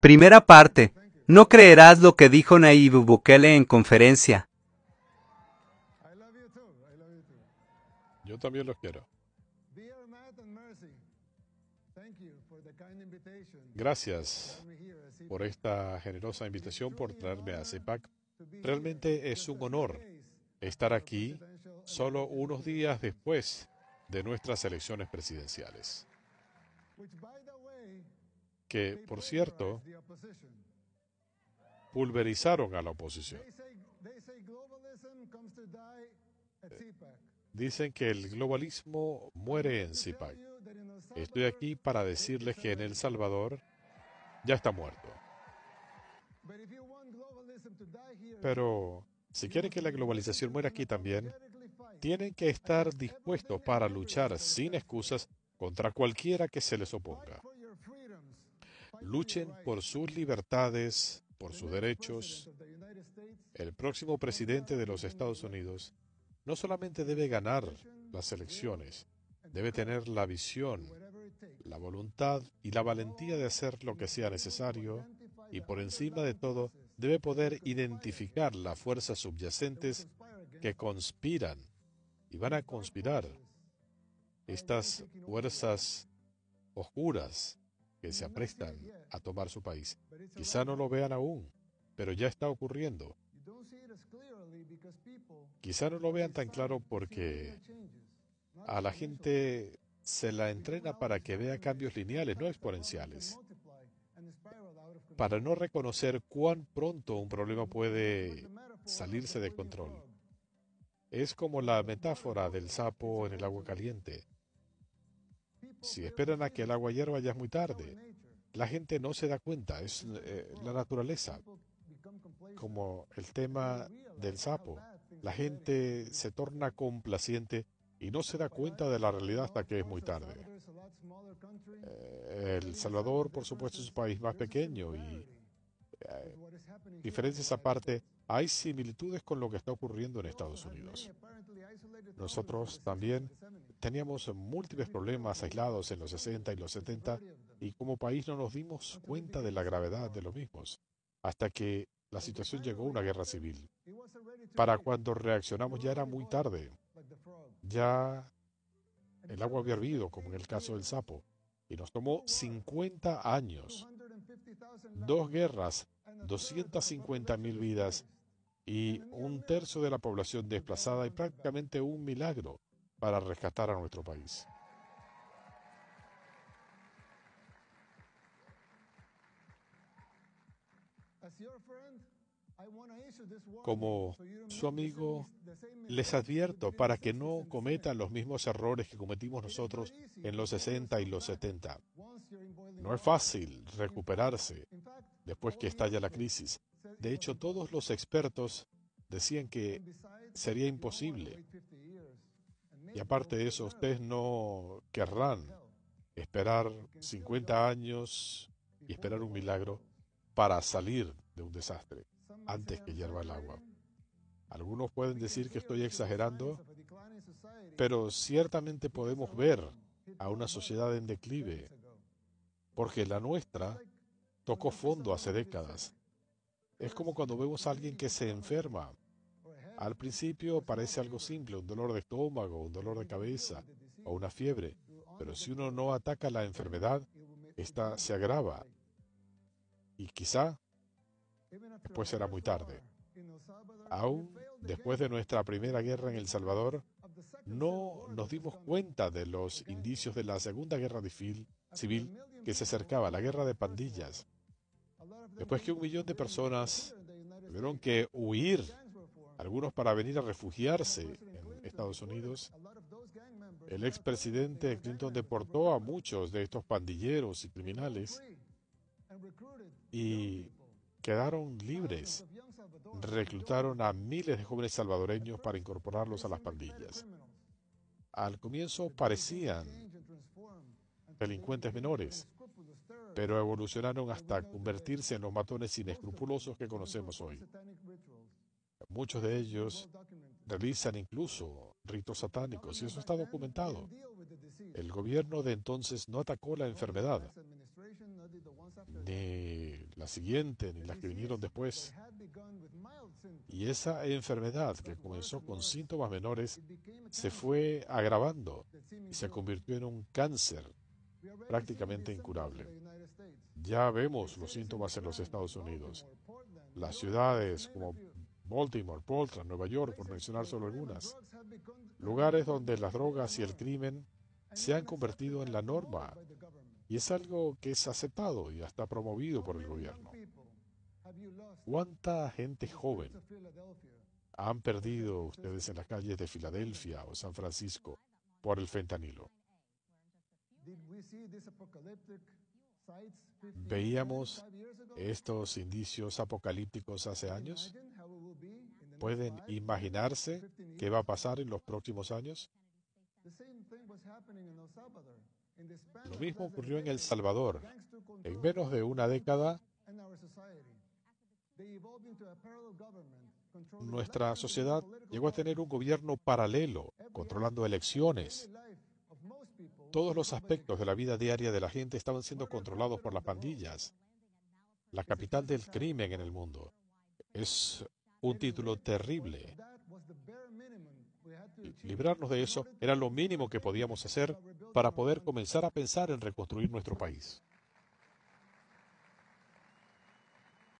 Primera parte. No creerás lo que dijo Nayib Bukele en conferencia. Yo también los quiero. Gracias por esta generosa invitación, por traerme a CEPAC. Realmente es un honor estar aquí solo unos días después de nuestras elecciones presidenciales que, por cierto, pulverizaron a la oposición. Eh, dicen que el globalismo muere en CIPAC. Estoy aquí para decirles que en El Salvador ya está muerto. Pero si quieren que la globalización muera aquí también, tienen que estar dispuestos para luchar sin excusas contra cualquiera que se les oponga luchen por sus libertades, por sus derechos. El próximo presidente de los Estados Unidos no solamente debe ganar las elecciones, debe tener la visión, la voluntad y la valentía de hacer lo que sea necesario y por encima de todo debe poder identificar las fuerzas subyacentes que conspiran y van a conspirar. Estas fuerzas oscuras que se aprestan a tomar su país. Quizá no lo vean aún, pero ya está ocurriendo. Quizá no lo vean tan claro porque a la gente se la entrena para que vea cambios lineales, no exponenciales, para no reconocer cuán pronto un problema puede salirse de control. Es como la metáfora del sapo en el agua caliente. Si esperan a que el agua hierva ya es muy tarde. La gente no se da cuenta, es eh, la naturaleza. Como el tema del sapo, la gente se torna complaciente y no se da cuenta de la realidad hasta que es muy tarde. Eh, el Salvador, por supuesto, es un país más pequeño y eh, diferencias aparte, hay similitudes con lo que está ocurriendo en Estados Unidos. Nosotros también teníamos múltiples problemas aislados en los 60 y los 70 y como país no nos dimos cuenta de la gravedad de los mismos hasta que la situación llegó a una guerra civil. Para cuando reaccionamos ya era muy tarde. Ya el agua había hervido, como en el caso del sapo, y nos tomó 50 años dos guerras, 250.000 vidas y un tercio de la población desplazada y prácticamente un milagro para rescatar a nuestro país. Como su amigo, les advierto para que no cometan los mismos errores que cometimos nosotros en los 60 y los 70. No es fácil recuperarse después que estalla la crisis. De hecho, todos los expertos decían que sería imposible. Y aparte de eso, ustedes no querrán esperar 50 años y esperar un milagro para salir de un desastre antes que hierva el agua. Algunos pueden decir que estoy exagerando, pero ciertamente podemos ver a una sociedad en declive porque la nuestra tocó fondo hace décadas. Es como cuando vemos a alguien que se enferma. Al principio parece algo simple, un dolor de estómago, un dolor de cabeza o una fiebre, pero si uno no ataca la enfermedad, esta se agrava y quizá después será muy tarde. Aún después de nuestra primera guerra en El Salvador, no nos dimos cuenta de los indicios de la Segunda Guerra Civil que se acercaba la guerra de pandillas. Después que un millón de personas tuvieron que huir, algunos para venir a refugiarse en Estados Unidos, el expresidente Clinton deportó a muchos de estos pandilleros y criminales y quedaron libres. Reclutaron a miles de jóvenes salvadoreños para incorporarlos a las pandillas. Al comienzo parecían delincuentes menores, pero evolucionaron hasta convertirse en los matones inescrupulosos que conocemos hoy. Muchos de ellos realizan incluso ritos satánicos y eso está documentado. El gobierno de entonces no atacó la enfermedad, ni la siguiente, ni las que vinieron después. Y esa enfermedad que comenzó con síntomas menores se fue agravando y se convirtió en un cáncer prácticamente incurable. Ya vemos los síntomas en los Estados Unidos. Las ciudades como Baltimore, Portland, Nueva York, por mencionar solo algunas, lugares donde las drogas y el crimen se han convertido en la norma y es algo que es aceptado y hasta promovido por el gobierno. ¿Cuánta gente joven han perdido ustedes en las calles de Filadelfia o San Francisco por el fentanilo? ¿Veíamos estos indicios apocalípticos hace años? ¿Pueden imaginarse qué va a pasar en los próximos años? Lo mismo ocurrió en El Salvador. En menos de una década, nuestra sociedad llegó a tener un gobierno paralelo, controlando elecciones, todos los aspectos de la vida diaria de la gente estaban siendo controlados por las pandillas. La capital del crimen en el mundo. Es un título terrible. Librarnos de eso era lo mínimo que podíamos hacer para poder comenzar a pensar en reconstruir nuestro país.